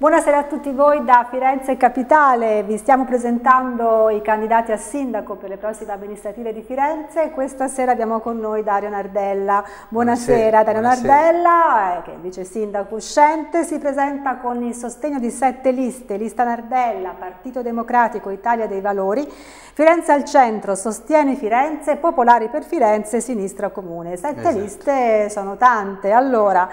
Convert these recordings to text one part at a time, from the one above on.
Buonasera a tutti voi da Firenze Capitale, vi stiamo presentando i candidati a sindaco per le prossime amministrative di Firenze questa sera abbiamo con noi Dario Nardella. Buonasera, buonasera Dario buonasera. Nardella, eh, che è vice sindaco uscente, si presenta con il sostegno di sette liste, lista Nardella, Partito Democratico Italia dei Valori, Firenze al centro, sostiene Firenze, Popolari per Firenze, Sinistra Comune. Sette esatto. liste sono tante. Allora,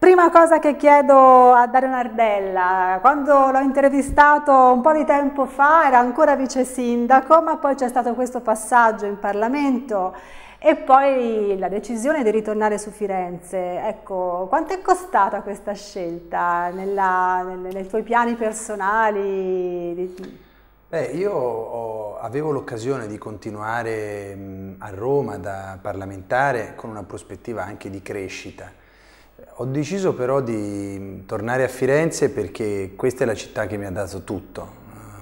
Prima cosa che chiedo a Dario Nardella, quando l'ho intervistato un po' di tempo fa era ancora vice sindaco, ma poi c'è stato questo passaggio in Parlamento e poi la decisione di ritornare su Firenze. Ecco, quanto è costata questa scelta nella, nel, nei tuoi piani personali? Beh, io ho, avevo l'occasione di continuare a Roma da parlamentare con una prospettiva anche di crescita ho deciso però di tornare a Firenze perché questa è la città che mi ha dato tutto,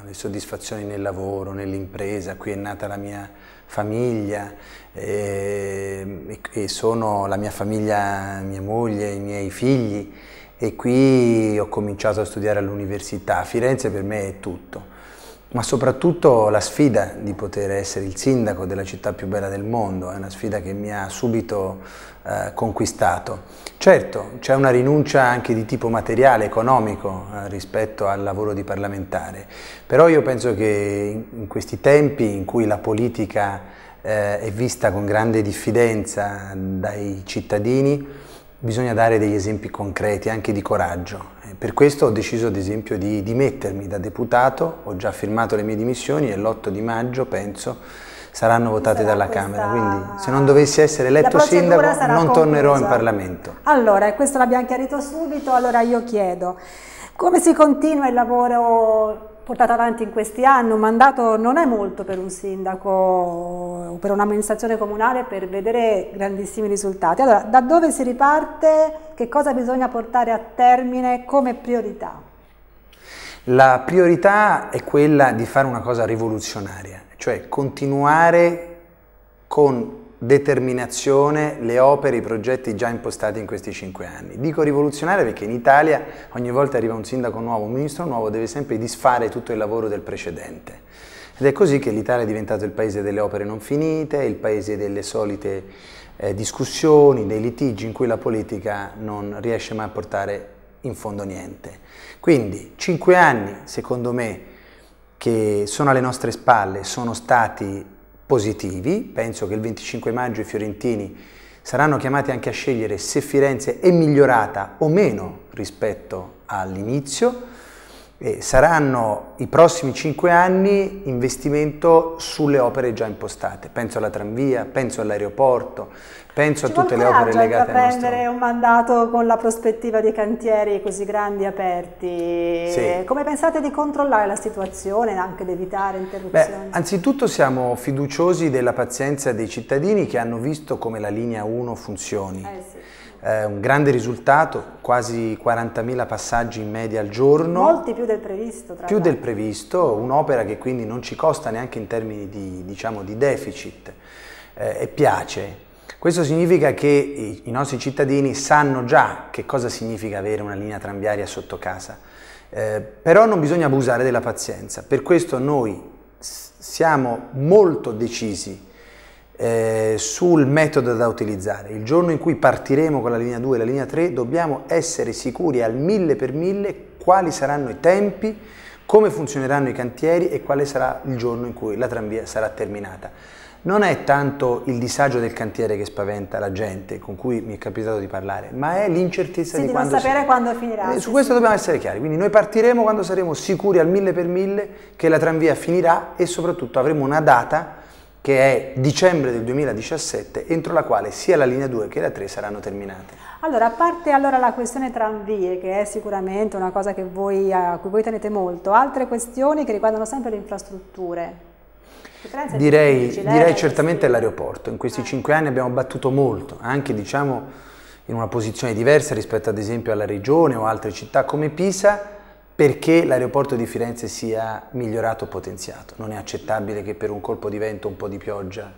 eh, le soddisfazioni nel lavoro, nell'impresa, qui è nata la mia famiglia eh, e, e sono la mia famiglia, mia moglie, i miei figli e qui ho cominciato a studiare all'università. Firenze per me è tutto ma soprattutto la sfida di poter essere il sindaco della città più bella del mondo, è una sfida che mi ha subito eh, conquistato. Certo, c'è una rinuncia anche di tipo materiale, economico, eh, rispetto al lavoro di parlamentare, però io penso che in questi tempi in cui la politica eh, è vista con grande diffidenza dai cittadini, bisogna dare degli esempi concreti anche di coraggio eh, per questo ho deciso ad esempio di dimettermi da deputato, ho già firmato le mie dimissioni e l'8 di maggio penso saranno votate sarà dalla Camera, quindi se non dovessi essere eletto sindaco non conclusa. tornerò in Parlamento. Allora, questo l'abbiamo chiarito subito, allora io chiedo, come si continua il lavoro portato avanti in questi anni, un mandato non è molto per un sindaco o per un'amministrazione comunale per vedere grandissimi risultati. Allora, da dove si riparte? Che cosa bisogna portare a termine come priorità? La priorità è quella di fare una cosa rivoluzionaria, cioè continuare con determinazione le opere, i progetti già impostati in questi cinque anni. Dico rivoluzionario perché in Italia ogni volta arriva un sindaco nuovo, un ministro nuovo, deve sempre disfare tutto il lavoro del precedente. Ed è così che l'Italia è diventato il paese delle opere non finite, il paese delle solite eh, discussioni, dei litigi in cui la politica non riesce mai a portare in fondo niente. Quindi cinque anni, secondo me, che sono alle nostre spalle, sono stati positivi. Penso che il 25 maggio i fiorentini saranno chiamati anche a scegliere se Firenze è migliorata o meno rispetto all'inizio eh, saranno i prossimi cinque anni investimento sulle opere già impostate. Penso alla tranvia, penso all'aeroporto, penso Ci a tutte le opere legate al nostro... prendere un mandato con la prospettiva dei cantieri così grandi aperti. Sì. Come pensate di controllare la situazione e anche di evitare interruzioni? Beh, anzitutto siamo fiduciosi della pazienza dei cittadini che hanno visto come la linea 1 funzioni. Eh sì eh, un grande risultato, quasi 40.000 passaggi in media al giorno. Molti più del previsto. Tra più del previsto, un'opera che quindi non ci costa neanche in termini di, diciamo, di deficit eh, e piace. Questo significa che i, i nostri cittadini sanno già che cosa significa avere una linea tranviaria sotto casa. Eh, però non bisogna abusare della pazienza, per questo noi siamo molto decisi eh, sul metodo da utilizzare. Il giorno in cui partiremo con la linea 2 e la linea 3 dobbiamo essere sicuri al mille per mille quali saranno i tempi, come funzioneranno i cantieri e quale sarà il giorno in cui la tranvia sarà terminata. Non è tanto il disagio del cantiere che spaventa la gente con cui mi è capitato di parlare, ma è l'incertezza sì, di, di quando sapere si... quando finirà. Eh, su questo sì. dobbiamo essere chiari, quindi noi partiremo quando saremo sicuri al mille per mille che la tranvia finirà e soprattutto avremo una data che è dicembre del 2017, entro la quale sia la linea 2 che la 3 saranno terminate. Allora, a parte allora, la questione tranvie, che è sicuramente una cosa voi, a cui voi tenete molto, altre questioni che riguardano sempre le infrastrutture, Direi, eh? direi, certamente l'aeroporto. In questi ah. cinque anni abbiamo battuto molto, anche diciamo, in una posizione diversa rispetto ad esempio alla regione o altre città come Pisa, perché l'aeroporto di Firenze sia migliorato o potenziato. Non è accettabile che per un colpo di vento, un po' di pioggia,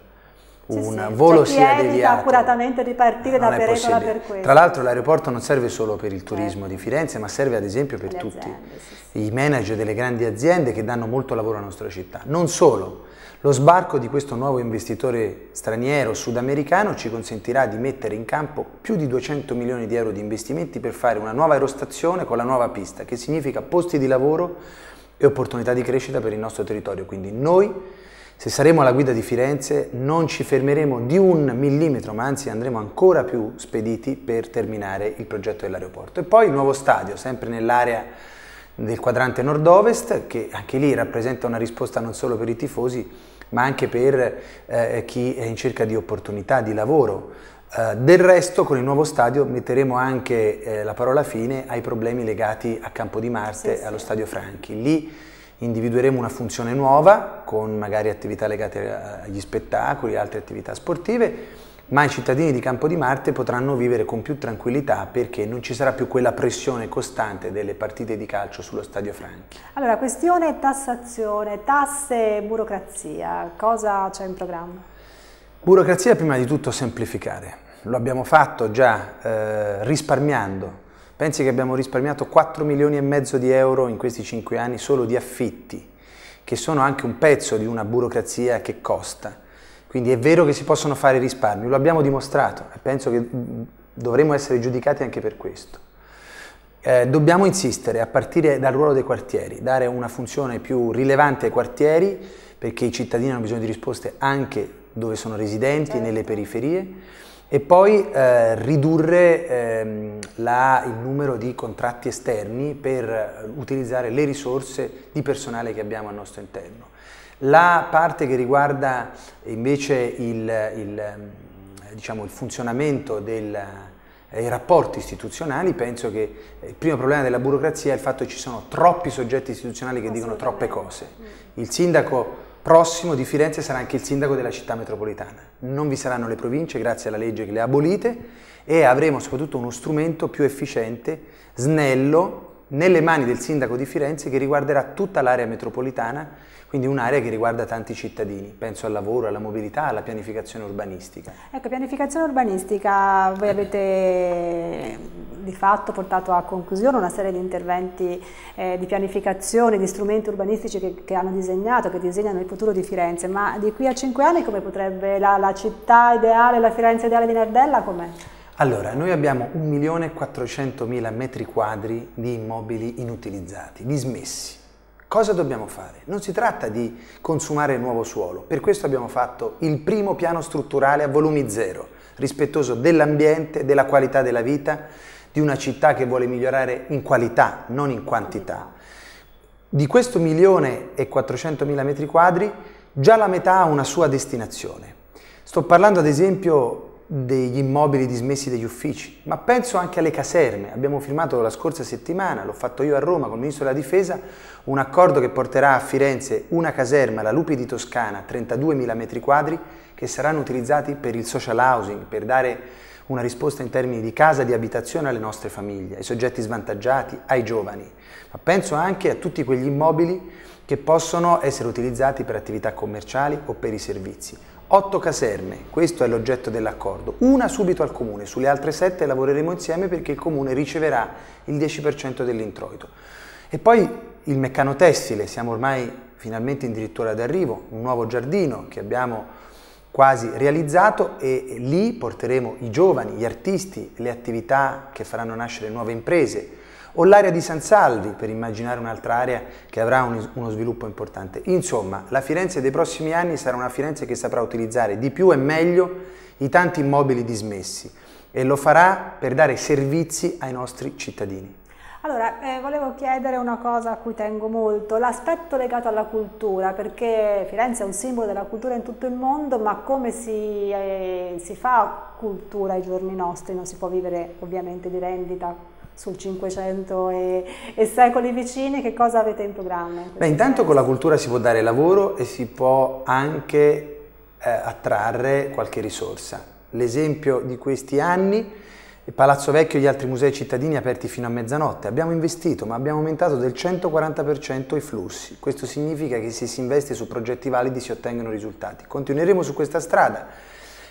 un sì, volo cioè, sia deviato. Non accuratamente di partire non da Peretola per questo. Tra l'altro l'aeroporto non serve solo per il turismo certo. di Firenze, ma serve ad esempio per Le tutti. Aziende, sì, I manager delle grandi aziende che danno molto lavoro alla nostra città. Non solo, lo sbarco di questo nuovo investitore straniero sudamericano ci consentirà di mettere in campo più di 200 milioni di euro di investimenti per fare una nuova aerostazione con la nuova pista, che significa posti di lavoro e opportunità di crescita per il nostro territorio. Quindi noi, se saremo alla guida di Firenze, non ci fermeremo di un millimetro, ma anzi andremo ancora più spediti per terminare il progetto dell'aeroporto. E poi il nuovo stadio, sempre nell'area del quadrante nord-ovest, che anche lì rappresenta una risposta non solo per i tifosi, ma anche per eh, chi è in cerca di opportunità di lavoro. Eh, del resto, con il nuovo stadio metteremo anche eh, la parola fine ai problemi legati a Campo di Marte e sì, allo Stadio Franchi. Lì individueremo una funzione nuova, con magari attività legate eh, agli spettacoli, altre attività sportive, ma i cittadini di Campo di Marte potranno vivere con più tranquillità perché non ci sarà più quella pressione costante delle partite di calcio sullo Stadio Franchi. Allora, questione tassazione, tasse, e burocrazia, cosa c'è in programma? Burocrazia prima di tutto semplificare, lo abbiamo fatto già eh, risparmiando, pensi che abbiamo risparmiato 4 milioni e mezzo di euro in questi 5 anni solo di affitti, che sono anche un pezzo di una burocrazia che costa quindi è vero che si possono fare risparmi, lo abbiamo dimostrato e penso che mm, dovremmo essere giudicati anche per questo. Eh, dobbiamo insistere a partire dal ruolo dei quartieri, dare una funzione più rilevante ai quartieri perché i cittadini hanno bisogno di risposte anche dove sono residenti, certo. nelle periferie e poi eh, ridurre ehm, la, il numero di contratti esterni per utilizzare le risorse di personale che abbiamo al nostro interno. La parte che riguarda invece il, il, ehm, diciamo, il funzionamento del, eh, i rapporti istituzionali, penso che eh, il primo problema della burocrazia è il fatto che ci sono troppi soggetti istituzionali che dicono troppe cose. Il sindaco prossimo di Firenze sarà anche il sindaco della città metropolitana. Non vi saranno le province grazie alla legge che le ha abolite e avremo soprattutto uno strumento più efficiente, snello, nelle mani del sindaco di Firenze che riguarderà tutta l'area metropolitana, quindi un'area che riguarda tanti cittadini. Penso al lavoro, alla mobilità, alla pianificazione urbanistica. Ecco, pianificazione urbanistica, voi avete eh, di fatto portato a conclusione una serie di interventi eh, di pianificazione, di strumenti urbanistici che, che, hanno disegnato, che disegnano il futuro di Firenze, ma di qui a cinque anni come potrebbe la, la città ideale, la Firenze ideale di Nardella com'è? Allora, noi abbiamo 1.400.000 metri quadri di immobili inutilizzati, dismessi. Cosa dobbiamo fare? Non si tratta di consumare nuovo suolo, per questo abbiamo fatto il primo piano strutturale a volumi zero, rispettoso dell'ambiente, della qualità della vita, di una città che vuole migliorare in qualità, non in quantità. Di questo milione e 1.400.000 metri quadri, già la metà ha una sua destinazione. Sto parlando ad esempio degli immobili dismessi degli uffici, ma penso anche alle caserme. Abbiamo firmato la scorsa settimana, l'ho fatto io a Roma con il Ministro della Difesa, un accordo che porterà a Firenze una caserma, la Lupi di Toscana, 32.000 metri quadri, che saranno utilizzati per il social housing, per dare una risposta in termini di casa, di abitazione alle nostre famiglie, ai soggetti svantaggiati, ai giovani, ma penso anche a tutti quegli immobili che possono essere utilizzati per attività commerciali o per i servizi. 8 caserme, questo è l'oggetto dell'accordo, una subito al comune, sulle altre 7 lavoreremo insieme perché il comune riceverà il 10% dell'introito. E poi il meccano tessile, siamo ormai finalmente addirittura d'arrivo, un nuovo giardino che abbiamo quasi realizzato e lì porteremo i giovani, gli artisti, le attività che faranno nascere nuove imprese, o l'area di San Salvi per immaginare un'altra area che avrà un, uno sviluppo importante. Insomma, la Firenze dei prossimi anni sarà una Firenze che saprà utilizzare di più e meglio i tanti immobili dismessi e lo farà per dare servizi ai nostri cittadini. Allora, eh, volevo chiedere una cosa a cui tengo molto, l'aspetto legato alla cultura, perché Firenze è un simbolo della cultura in tutto il mondo, ma come si, eh, si fa cultura ai giorni nostri? Non si può vivere ovviamente di rendita sul Cinquecento e, e, secoli vicini, che cosa avete in programma? In Beh, intanto con la cultura si può dare lavoro e si può anche eh, attrarre qualche risorsa. L'esempio di questi anni il Palazzo Vecchio e gli altri musei cittadini aperti fino a mezzanotte. Abbiamo investito, ma abbiamo aumentato del 140% i flussi. Questo significa che se si investe su progetti validi si ottengono risultati. Continueremo su questa strada.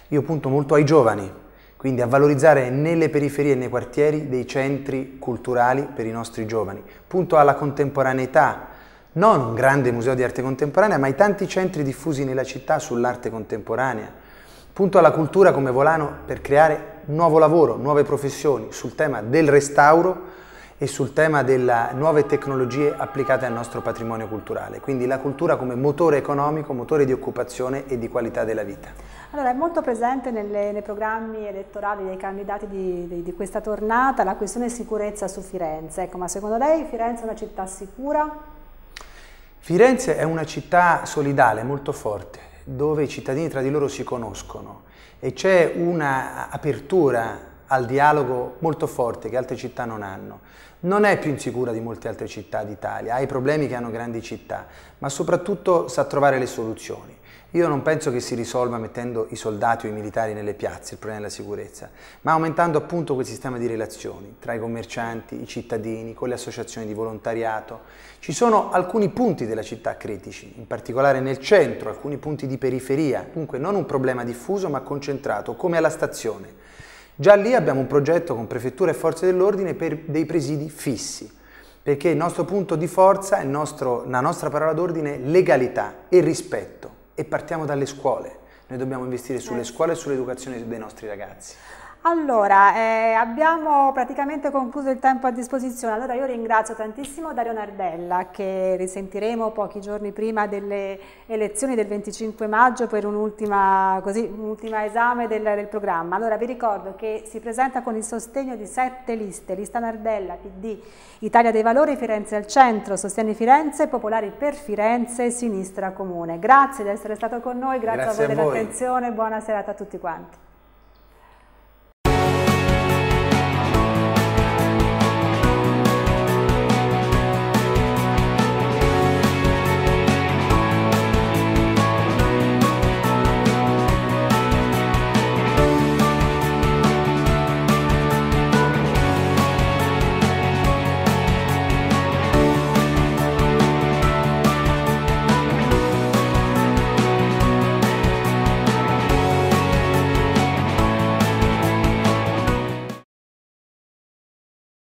Io punto molto ai giovani, quindi a valorizzare nelle periferie e nei quartieri dei centri culturali per i nostri giovani. Punto alla contemporaneità, non un grande museo di arte contemporanea, ma i tanti centri diffusi nella città sull'arte contemporanea. Punto alla cultura come volano per creare nuovo lavoro, nuove professioni sul tema del restauro e sul tema delle nuove tecnologie applicate al nostro patrimonio culturale. Quindi la cultura come motore economico, motore di occupazione e di qualità della vita. Allora, è molto presente nelle, nei programmi elettorali dei candidati di, di, di, questa tornata la questione sicurezza su Firenze. Ecco, ma secondo lei Firenze è una città sicura? Firenze è una città solidale, molto forte, dove i cittadini tra di loro si conoscono e c'è un'apertura al dialogo molto forte che altre città non hanno. Non è più insicura di molte altre città d'Italia, ha i problemi che hanno grandi città, ma soprattutto sa trovare le soluzioni. Io non penso che si risolva mettendo i soldati o i militari nelle piazze il problema della sicurezza, ma aumentando appunto quel sistema di relazioni tra i commercianti, i cittadini, con le associazioni di volontariato. Ci sono alcuni punti della città critici, in particolare nel centro, alcuni punti di periferia, dunque non un problema diffuso ma concentrato, come alla stazione. Già lì abbiamo un progetto con prefettura e forze dell'ordine per dei presidi fissi perché il nostro punto di forza, nostro, la nostra parola d'ordine è legalità e rispetto. E partiamo dalle scuole. Noi dobbiamo investire sulle certo. scuole e sull'educazione dei nostri ragazzi. Allora, eh, abbiamo praticamente concluso il tempo a disposizione, allora io ringrazio tantissimo Dario Nardella che risentiremo pochi giorni prima delle elezioni del 25 maggio per un'ultima un esame del, del, programma. Allora vi ricordo che si presenta con il sostegno di sette liste, lista Nardella, PD, Italia dei Valori, Firenze al Centro, Sostieni Firenze, Popolari per Firenze, Sinistra Comune. Grazie di essere stato con noi, grazie, grazie a voi dell'attenzione, buona serata a tutti quanti.